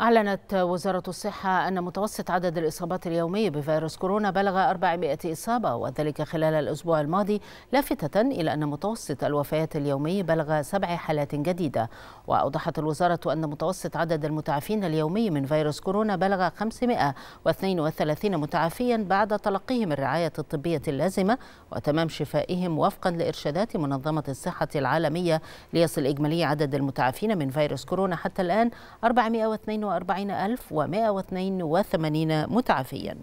أعلنت وزارة الصحة أن متوسط عدد الإصابات اليومي بفيروس كورونا بلغ 400 إصابة وذلك خلال الأسبوع الماضي لافتة إلى أن متوسط الوفيات اليومي بلغ سبع حالات جديدة وأوضحت الوزارة أن متوسط عدد المتعافين اليومي من فيروس كورونا بلغ 532 متعافيا بعد تلقيهم الرعاية الطبية اللازمة وتمام شفائهم وفقا لإرشادات منظمة الصحة العالمية ليصل إجمالي عدد المتعافين من فيروس كورونا حتى الآن 402 44182 متعافيا